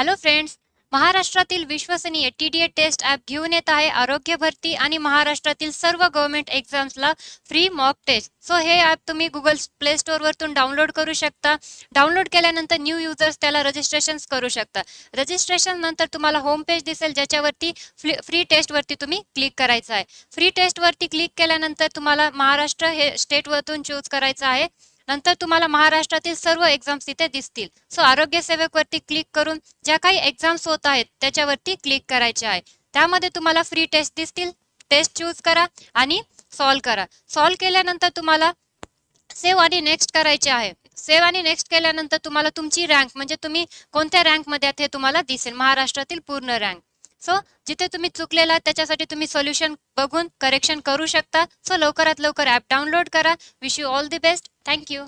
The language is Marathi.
हॅलो फ्रेंड्स महाराष्ट्रातील विश्वसनीय T D A test app घेऊन येत आहे आरोग्य भरती आणि महाराष्ट्रातील सर्व गव्हर्नमेंट एक्झाम्सला फ्री मॉक टेस्ट सो हे ॲप तुम्ही गुगल प्ले स्टोअरवरतून डाउनलोड करू शकता डाउनलोड केल्यानंतर न्यू युजर्स त्याला रजिस्ट्रेशन्स करू शकता रजिस्ट्रेशन नंतर तुम्हाला होम पेज दिसेल ज्याच्यावरती फ्री फ्री टेस्टवरती तुम्ही क्लिक करायचं आहे फ्री टेस्टवरती क्लिक केल्यानंतर तुम्हाला महाराष्ट्र हे स्टेटवरतून चूज करायचं आहे नंतर तुम्हाला महाराष्ट्रातील सर्व एक्झाम्स तिथे दिसतील सो आरोग्य वरती क्लिक करून ज्या काही एक्झाम्स होत आहेत त्याच्यावरती क्लिक करायचे आहे त्यामध्ये तुम्हाला फ्री टेस्ट दिसतील टेस्ट चूज करा आणि सॉल्व करा सॉल्व केल्यानंतर तुम्हाला सेव्ह आणि नेक्स्ट करायचे आहे सेव्ह आणि नेक्स्ट केल्यानंतर तुम्हाला तुमची रँक म्हणजे तुम्ही कोणत्या रँकमध्ये आहात हे तुम्हाला दिसेल महाराष्ट्रातील पूर्ण रँक सो जिथे तुम्ही चुकलेला त्याच्यासाठी तुम्ही सोल्युशन बघून करेक्शन करू शकता सो लवकरात लवकर ॲप डाउनलोड करा wish you all the best thank you